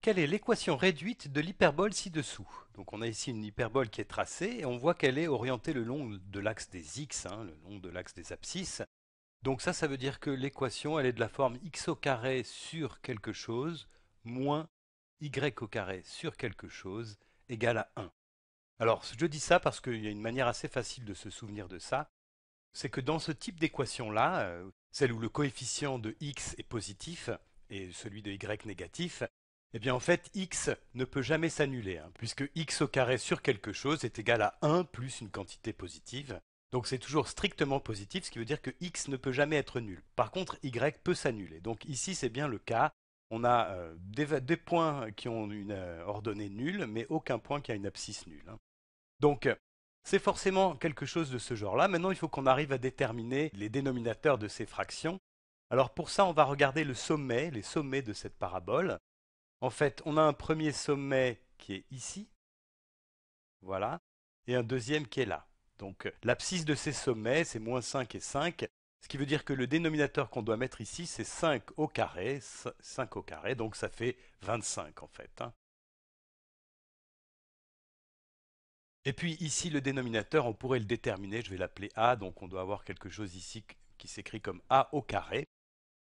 Quelle est l'équation réduite de l'hyperbole ci-dessous Donc on a ici une hyperbole qui est tracée et on voit qu'elle est orientée le long de l'axe des x, hein, le long de l'axe des abscisses. Donc ça, ça veut dire que l'équation, elle est de la forme x au carré sur quelque chose moins y au carré sur quelque chose égale à 1. Alors je dis ça parce qu'il y a une manière assez facile de se souvenir de ça. C'est que dans ce type d'équation-là, euh, celle où le coefficient de x est positif et celui de y négatif, eh bien en fait, x ne peut jamais s'annuler, hein, puisque x au carré sur quelque chose est égal à 1 plus une quantité positive. Donc c'est toujours strictement positif, ce qui veut dire que x ne peut jamais être nul. Par contre, y peut s'annuler. Donc ici, c'est bien le cas. On a euh, des, points qui ont une euh, ordonnée nulle, mais aucun point qui a une abscisse nulle. Hein. Donc c'est forcément quelque chose de ce genre-là. Maintenant, il faut qu'on arrive à déterminer les dénominateurs de ces fractions. Alors pour ça, on va regarder le sommet, les sommets de cette parabole. En fait, on a un premier sommet qui est ici, voilà, et un deuxième qui est là. Donc euh, l'abscisse de ces sommets, c'est moins 5 et 5, ce qui veut dire que le dénominateur qu'on doit mettre ici, c'est 5 au carré, 5 au carré, donc ça fait 25 en fait. Hein. Et puis ici, le dénominateur, on pourrait le déterminer, je vais l'appeler A, donc on doit avoir quelque chose ici qui s'écrit comme A au carré.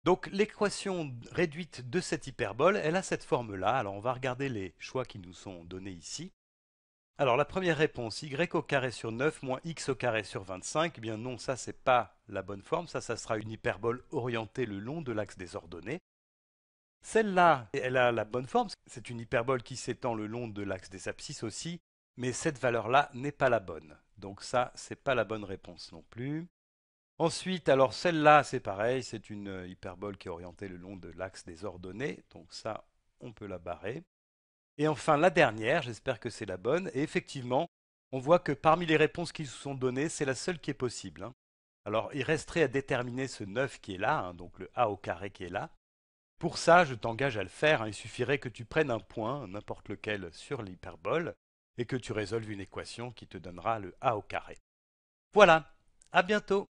Donc l'équation réduite de cette hyperbole, elle a cette forme-là. Alors on va regarder les choix qui nous sont donnés ici. Alors la première réponse, y au carré sur 9 moins x au carré sur 25, eh bien non, ça c'est pas la bonne forme, ça, ça sera une hyperbole orientée le long de l'axe des ordonnées. Celle-là, elle a la bonne forme, c'est une hyperbole qui s'étend le long de l'axe des abscisses aussi, mais cette valeur-là n'est pas la bonne. Donc ça, c'est pas la bonne réponse non plus. Ensuite, alors celle-là, c'est pareil, c'est une euh, hyperbole qui est orientée le long de l'axe des ordonnées, donc ça, on peut la barrer. Et enfin, la dernière, j'espère que c'est la bonne, et effectivement, on voit que parmi les réponses qui se sont données, c'est la seule qui est possible. Hein. Alors, il resterait à déterminer ce 9 qui est là, hein, donc le A au carré qui est là. Pour ça, je t'engage à le faire, hein. il suffirait que tu prennes un point, n'importe lequel, sur l'hyperbole, et que tu résolves une équation qui te donnera le A au carré. Voilà, à bientôt